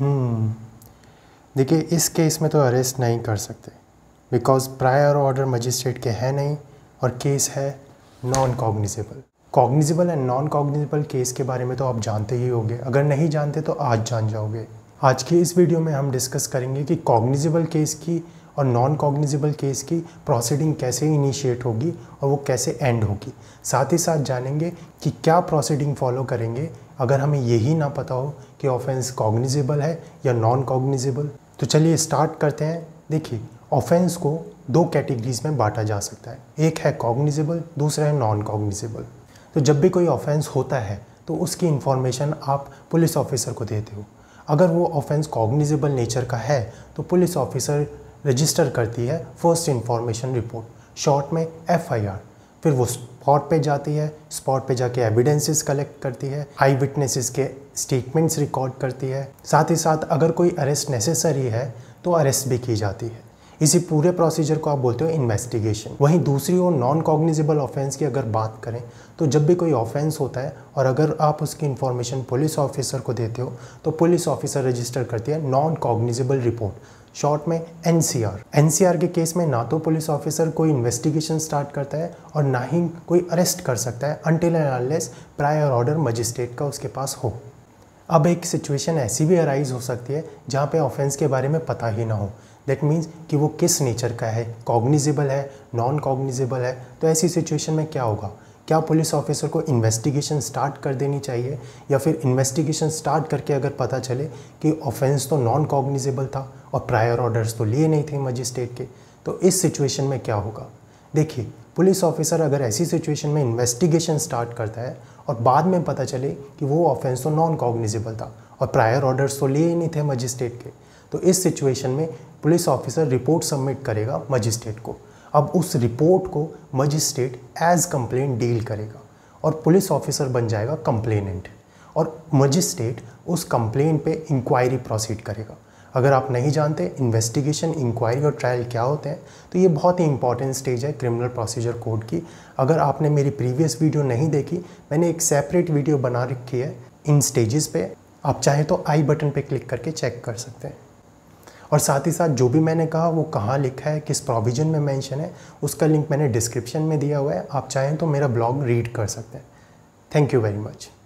हम्म। देखिए इस केस में तो अरेस्ट नहीं कर सकते बिकॉज प्रायर ऑर्डर मजिस्ट्रेट के है नहीं और केस है non cognizable cognizable and non cognizable case के बारे में तो आप जानते ही होंगे अगर नहीं जानते तो आज जान जाओगे आज के इस वीडियो में हम डिस्कस करेंगे कि कॉग्निजेबल केस की और नॉन कॉग्निजिबल केस की प्रोसीडिंग कैसे इनिशिएट होगी और वो कैसे एंड होगी साथ ही साथ जानेंगे कि क्या प्रोसीडिंग फॉलो करेंगे अगर हमें यही ना पता हो कि ऑफेंस कॉग्निजिबल है या नॉन कॉग्निजिबल तो चलिए स्टार्ट करते हैं देखिए ऑफेंस को दो कैटेगरीज में बांटा जा सकता है एक है कॉग्निजिबल दूसरा है नॉन कॉग्निजिबल तो जब भी कोई ऑफेंस होता है तो उसकी इन्फॉर्मेशन आप पुलिस ऑफिसर को देते हो अगर वो ऑफेंस कॉग्निजिबल नेचर का है तो पुलिस ऑफिसर रजिस्टर करती है फर्स्ट इंफॉर्मेशन रिपोर्ट शॉर्ट में एफआईआर फिर वो स्पॉट पे जाती है स्पॉट पे जाके एविडेंसेस कलेक्ट करती है आई विटनेसेस के स्टेटमेंट्स रिकॉर्ड करती है साथ ही साथ अगर कोई अरेस्ट नेसेसरी है तो अरेस्ट भी की जाती है इसी पूरे प्रोसीजर को आप बोलते हो इन्वेस्टिगेशन वहीं दूसरी ओर नॉन कॉग्निजेबल ऑफेंस की अगर बात करें तो जब भी कोई ऑफेंस होता है और अगर आप उसकी इन्फॉर्मेशन पुलिस ऑफिसर को देते हो तो पुलिस ऑफिसर रजिस्टर करती है नॉन कॉग्निजेबल रिपोर्ट शॉर्ट में N C C R N R के केस में ना तो पुलिस ऑफिसर कोई इन्वेस्टिगेशन स्टार्ट करता है और ना ही कोई अरेस्ट कर सकता है until and unless prior order magistrate का उसके पास हो अब एक सिचुएशन ऐसी भी अराइज हो सकती है जहाँ पे ऑफेंस के बारे में पता ही ना हो दैट मीन्स कि वो किस नेचर का है कॉग्निजेबल है नॉन कॉग्निजेबल है तो ऐसी सिचुएशन में क्या होगा क्या पुलिस ऑफिसर को इन्वेस्टिगेशन स्टार्ट कर देनी चाहिए या फिर इन्वेस्टिगेशन स्टार्ट करके अगर पता चले कि ऑफेंस तो नॉन कॉग्निजेबल था और प्रायर ऑर्डर्स तो लिए नहीं थे मजिस्ट्रेट के तो इस सिचुएशन में क्या होगा देखिए पुलिस ऑफिसर अगर ऐसी सिचुएशन में इन्वेस्टिगेशन स्टार्ट करता है और बाद में पता चले कि वो ऑफेंस तो नॉन कॉग्निजेबल था और प्रायर ऑर्डर्स तो लिए ही नहीं थे मजिस्ट्रेट के तो इस सिचुएशन में पुलिस ऑफिसर रिपोर्ट सबमिट करेगा मजिस्ट्रेट को अब उस रिपोर्ट को मजिस्ट्रेट एज कंप्लेन डील करेगा और पुलिस ऑफिसर बन जाएगा कंप्लेनेंट और मजिस्ट्रेट उस कंप्लेन पे इंक्वायरी प्रोसीड करेगा अगर आप नहीं जानते इन्वेस्टिगेशन इंक्वायरी और ट्रायल क्या होते हैं तो ये बहुत ही इंपॉर्टेंट स्टेज है क्रिमिनल प्रोसीजर कोड की अगर आपने मेरी प्रीवियस वीडियो नहीं देखी मैंने एक सेपरेट वीडियो बना रखी है इन स्टेजेस पे आप चाहे तो आई बटन पे क्लिक करके चेक कर सकते हैं और साथ ही साथ जो भी मैंने कहा वो कहाँ लिखा है किस प्रोविज़न में मेंशन है उसका लिंक मैंने डिस्क्रिप्शन में दिया हुआ है आप चाहें तो मेरा ब्लॉग रीड कर सकते हैं थैंक यू वेरी मच